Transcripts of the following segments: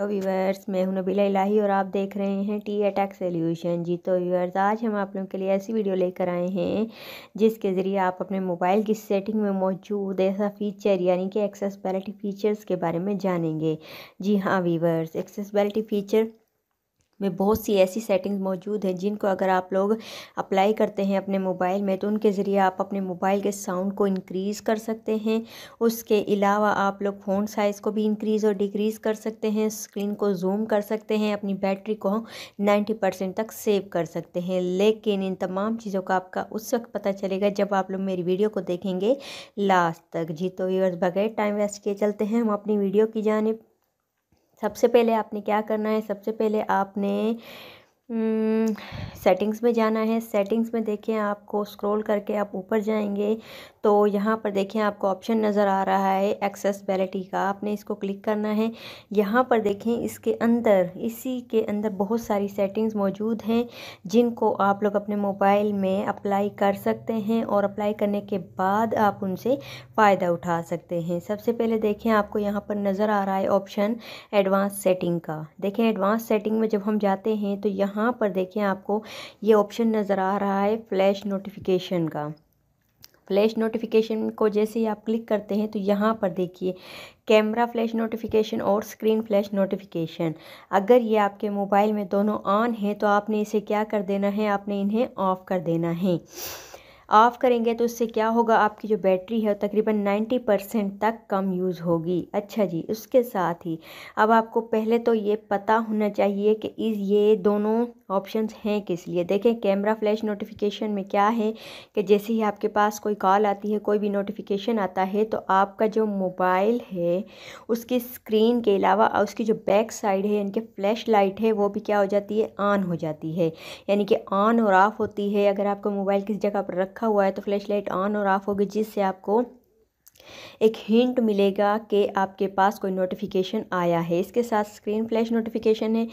hello viewers मैं हूं नबीला इलाही और आप देख रहे हैं टी अटैक सोल्यूशन जी तो व्यूवर्स आज हम आप लोगों के लिए ऐसी वीडियो लेकर आए हैं जिसके ज़रिए आप अपने मोबाइल की सेटिंग में मौजूद ऐसा फीचर यानी कि एक्सेसबैलिटी फ़ीचर्स के बारे में जानेंगे जी हाँ व्यूवर्स एक्सेसबिलिटी फ़ीचर में बहुत सी ऐसी सेटिंग्स मौजूद हैं जिनको अगर आप लोग अप्लाई करते हैं अपने मोबाइल में तो उनके ज़रिए आप अपने मोबाइल के साउंड को इंक्रीज़ कर सकते हैं उसके अलावा आप लोग फ़ोन साइज़ को भी इंक्रीज़ और डिक्रीज़ कर सकते हैं स्क्रीन को जूम कर सकते हैं अपनी बैटरी को नाइन्टी परसेंट तक सेव कर सकते हैं लेकिन इन तमाम चीज़ों का आपका उस वक्त पता चलेगा जब आप लोग मेरी वीडियो को देखेंगे लास्ट तक जी तो व्यूअर्स बगैर टाइम वेस्ट किए चलते हैं हम अपनी वीडियो की जानब सबसे पहले आपने क्या करना है सबसे पहले आपने सेटिंग्स hmm, में जाना है सेटिंग्स में देखें आपको स्क्रॉल करके आप ऊपर जाएंगे तो यहाँ पर देखें आपको ऑप्शन नज़र आ रहा है एक्सेसबिलिटी का आपने इसको क्लिक करना है यहाँ पर देखें इसके अंदर इसी के अंदर बहुत सारी सेटिंग्स मौजूद हैं जिनको आप लोग अपने मोबाइल में अप्लाई कर सकते हैं और अप्लाई करने के बाद आप उनसे फ़ायदा उठा सकते हैं सबसे पहले देखें आपको यहाँ पर नज़र आ रहा है ऑप्शन एडवांस सेटिंग का देखें एडवांस सेटिंग में जब हम जाते हैं तो यहाँ यहाँ पर देखें आपको ये ऑप्शन नज़र आ रहा है फ्लैश नोटिफिकेशन का फ्लैश नोटिफिकेशन को जैसे ही आप क्लिक करते हैं तो यहाँ पर देखिए कैमरा फ्लैश नोटिफिकेशन और स्क्रीन फ्लैश नोटिफिकेशन अगर ये आपके मोबाइल में दोनों ऑन हैं तो आपने इसे क्या कर देना है आपने इन्हें ऑफ़ कर देना है ऑफ़ करेंगे तो उससे क्या होगा आपकी जो बैटरी है तकरीबन 90 परसेंट तक कम यूज़ होगी अच्छा जी उसके साथ ही अब आपको पहले तो ये पता होना चाहिए कि इस ये दोनों ऑप्शंस हैं किस लिए देखें कैमरा फ्लैश नोटिफिकेशन में क्या है कि जैसे ही आपके पास कोई कॉल आती है कोई भी नोटिफिकेशन आता है तो आपका जो मोबाइल है उसकी स्क्रीन के अलावा उसकी जो बैक साइड है यानी कि फ्लैश लाइट है वो भी क्या हो जाती है ऑन हो जाती है यानी कि ऑन और ऑफ़ होती है अगर आपका मोबाइल किसी जगह पर रखा हुआ है तो फ्लैश लाइट ऑन और ऑफ़ होगी जिससे आपको एक हिंट मिलेगा कि आपके पास कोई नोटिफिकेशन आया है इसके साथ स्क्रीन फ्लैश नोटिफिकेशन है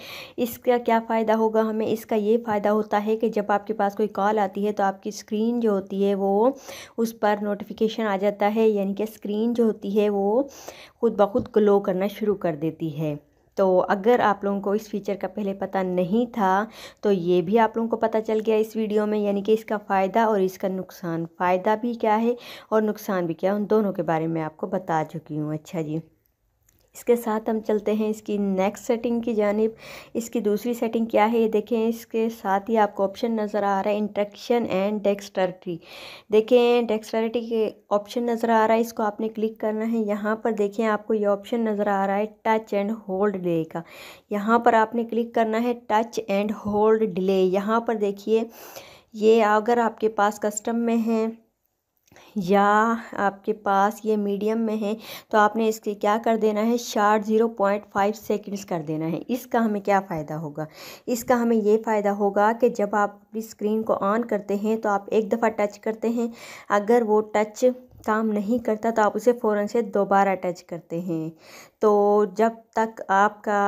इसका क्या फ़ायदा होगा हमें इसका ये फ़ायदा होता है कि जब आपके पास कोई कॉल आती है तो आपकी स्क्रीन जो होती है वो उस पर नोटिफिकेशन आ जाता है यानी कि स्क्रीन जो होती है वो खुद ब खुद ग्लो करना शुरू कर देती है तो अगर आप लोगों को इस फीचर का पहले पता नहीं था तो ये भी आप लोगों को पता चल गया इस वीडियो में यानी कि इसका फ़ायदा और इसका नुकसान फ़ायदा भी क्या है और नुकसान भी क्या उन दोनों के बारे में आपको बता चुकी हूँ अच्छा जी इसके साथ हम चलते हैं इसकी नेक्स्ट सेटिंग की जानब इसकी दूसरी सेटिंग क्या है ये देखें इसके साथ ही आपको ऑप्शन नज़र आ रहा है इंट्रक्शन एंड डेक्सटरिटी देखें डेक्सटरिटी के ऑप्शन नज़र आ रहा है इसको आपने क्लिक करना है यहाँ पर देखें आपको ये ऑप्शन नज़र आ रहा है टच एंड होल्ड डिले का यहाँ पर आपने क्लिक करना है टच एंड होल्ड डिले यहाँ पर देखिए ये अगर आपके पास कस्टम में है या आपके पास ये मीडियम में है तो आपने इसके क्या कर देना है short zero point five seconds कर देना है इसका हमें क्या फ़ायदा होगा इसका हमें ये फ़ायदा होगा कि जब आप अपनी स्क्रीन को ऑन करते हैं तो आप एक दफ़ा टच करते हैं अगर वो टच काम नहीं करता तो आप उसे फ़ौर से दोबारा टच करते हैं तो जब तक आपका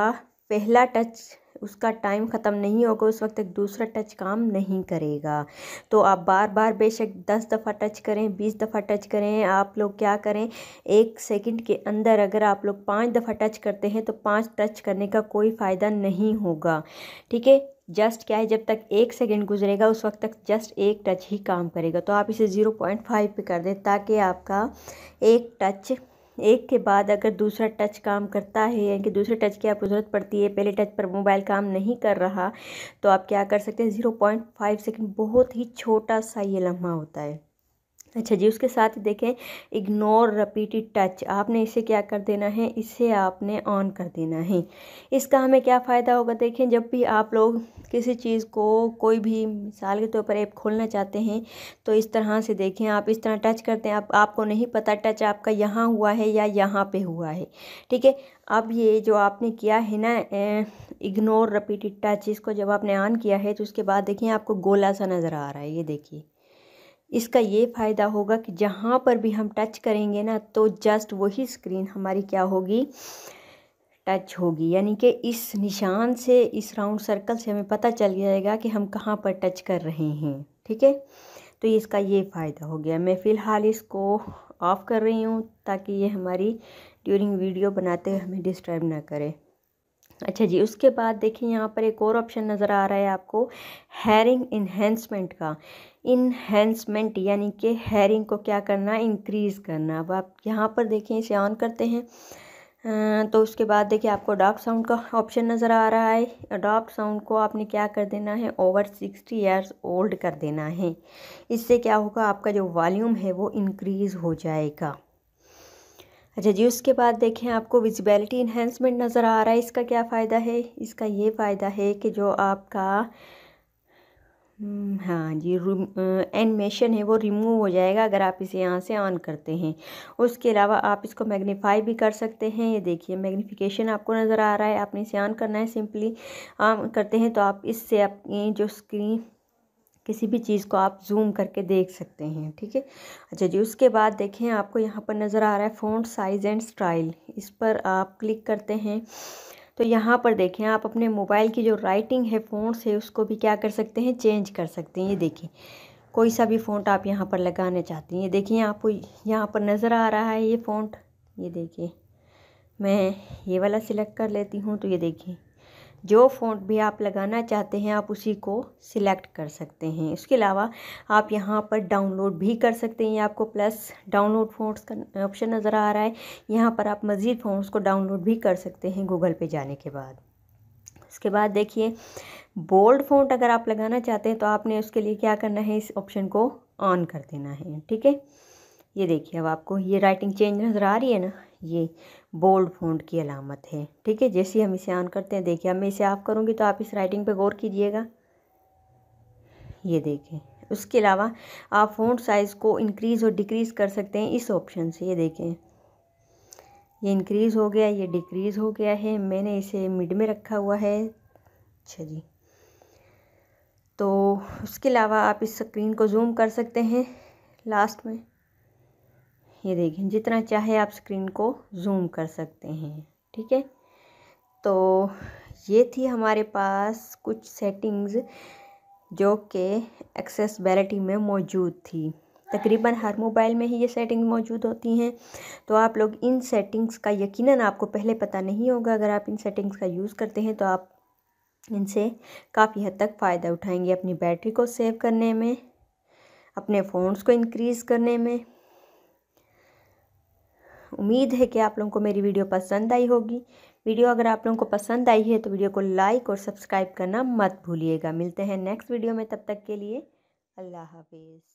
पहला टच उसका टाइम ख़त्म नहीं होगा उस वक्त तक दूसरा टच काम नहीं करेगा तो आप बार बार बेशक दस दफ़ा टच करें बीस दफ़ा टच करें आप लोग क्या करें एक सेकंड के अंदर अगर आप लोग पाँच दफ़ा टच करते हैं तो पाँच टच करने का कोई फ़ायदा नहीं होगा ठीक है जस्ट क्या है जब तक एक सेकंड गुजरेगा उस वक्त तक जस्ट एक टच ही काम करेगा तो आप इसे ज़ीरो पॉइंट फाइव पर कर दें ताकि आपका एक टच एक के बाद अगर दूसरा टच काम करता है यानी कि दूसरे टच की आपको ज़रूरत पड़ती है पहले टच पर मोबाइल काम नहीं कर रहा तो आप क्या कर सकते हैं ज़ीरो पॉइंट फाइव सेकेंड बहुत ही छोटा सा ये लम्हा होता है अच्छा जी उसके साथ ही देखें इग्नोर रिपीटेड टच आपने इसे क्या कर देना है इसे आपने ऑन कर देना है इसका हमें क्या फ़ायदा होगा देखें जब भी आप लोग किसी चीज़ को कोई भी मिसाल के तौर पर ऐप खोलना चाहते हैं तो इस तरह से देखें आप इस तरह टच करते हैं आप आपको नहीं पता टच आपका यहाँ हुआ है या यहाँ पर हुआ है ठीक है अब ये जो आपने किया है ना इग्नोर रिपीटेड टच इसको जब आपने ऑन किया है तो उसके बाद देखिए आपको गोला सा नज़र आ रहा है ये देखिए इसका ये फ़ायदा होगा कि जहाँ पर भी हम टच करेंगे ना तो जस्ट वही स्क्रीन हमारी क्या होगी टच होगी यानी कि इस निशान से इस राउंड सर्कल से हमें पता चल जाएगा कि हम कहाँ पर टच कर रहे हैं ठीक है तो इसका ये फ़ायदा हो गया मैं फ़िलहाल इसको ऑफ़ कर रही हूँ ताकि ये हमारी ड्यूरिंग वीडियो बनाते हुए हमें डिस्टर्ब ना करे अच्छा जी उसके बाद देखिए यहाँ पर एक और ऑप्शन नज़र आ रहा है आपको हेयरिंग इन्हेंसमेंट का इन्हेंसमेंट यानी कि हेयरिंग को क्या करना इंक्रीज़ करना अब आप यहाँ पर देखें इसे ऑन करते हैं अं, तो उसके बाद देखिए आपको अडॉप्ट साउंड का ऑप्शन नज़र आ रहा है अडॉप्ट साउंड को आपने क्या कर देना है ओवर सिक्सटी ईयर्स ओल्ड कर देना है इससे क्या होगा आपका जो वॉल्यूम है वो इनक्रीज़ हो जाएगा अच्छा जी उसके बाद देखें आपको विजिबिलिटी इन्हेंसमेंट नज़र आ रहा है इसका क्या फ़ायदा है इसका ये फ़ायदा है कि जो आपका हम्म, हाँ जी एनिमेशन है वो रिमूव हो जाएगा अगर आप इसे यहाँ से ऑन करते हैं उसके अलावा आप इसको मैग्नीफाई भी कर सकते हैं ये देखिए मैग्नीफिकेशन आपको नज़र आ रहा है आपने इसे ऑन करना है सिंपली ऑन करते हैं तो आप इससे अपनी जो स्क्रीन किसी भी चीज़ को आप जूम करके देख सकते हैं ठीक है अच्छा जी उसके बाद देखें आपको यहाँ पर नज़र आ रहा है फ़ॉन्ट साइज़ एंड स्टाइल इस पर आप क्लिक करते हैं तो यहाँ पर देखें आप अपने मोबाइल की जो राइटिंग है फ़ोन है उसको भी क्या कर सकते हैं चेंज कर सकते हैं ये देखें कोई सा भी फ़ोन आप यहाँ पर लगाना चाहते हैं ये देखिए आपको यहाँ पर नज़र आ रहा है ये फ़ोन ये देखिए मैं ये वाला सिलेक्ट कर लेती हूँ तो ये देखिए जो फ़ॉन्ट भी आप लगाना चाहते हैं आप उसी को सिलेक्ट कर सकते हैं इसके अलावा आप यहाँ पर डाउनलोड भी कर सकते हैं आपको प्लस डाउनलोड फ़ॉन्ट्स का ऑप्शन नज़र आ रहा है यहाँ पर आप मज़ीद फ़ॉन्ट्स को डाउनलोड भी कर सकते हैं गूगल पे जाने के बाद उसके बाद देखिए बोल्ड फ़ॉन्ट अगर आप लगाना चाहते हैं तो आपने उसके लिए क्या करना है इस ऑप्शन को ऑन कर देना है ठीक है ये देखिए अब आपको ये राइटिंग चेंज नज़र आ रही है ना ये बोल्ड फोंड की अलामत है ठीक है जैसे हम इसे ऑन करते हैं देखिए अब मैं इसे ऑफ करूँगी तो आप इस राइटिंग पे गौर कीजिएगा ये देखें उसके अलावा आप फोन साइज़ को इंक्रीज़ और डिक्रीज़ कर सकते हैं इस ऑप्शन से ये देखें ये इंक्रीज़ हो गया ये डिक्रीज़ हो गया है मैंने इसे मिड में रखा हुआ है अच्छा जी तो उसके अलावा आप इस स्क्रीन को जूम कर सकते हैं लास्ट में ये देखें जितना चाहे आप स्क्रीन को जूम कर सकते हैं ठीक है तो ये थी हमारे पास कुछ सेटिंग्स जो कि एक्सेसबैलिटी में मौजूद थी तकरीबन हर मोबाइल में ही ये सेटिंग मौजूद होती हैं तो आप लोग इन सेटिंग्स का यकीनन आपको पहले पता नहीं होगा अगर आप इन सेटिंग्स का यूज़ करते हैं तो आप इनसे काफ़ी हद तक फ़ायदा उठाएंगे अपनी बैटरी को सेव करने में अपने फ़ोन्स को इनक्रीज़ करने में उम्मीद है कि आप लोगों को मेरी वीडियो पसंद आई होगी वीडियो अगर आप लोगों को पसंद आई है तो वीडियो को लाइक और सब्सक्राइब करना मत भूलिएगा मिलते हैं नेक्स्ट वीडियो में तब तक के लिए अल्लाह हाफिज़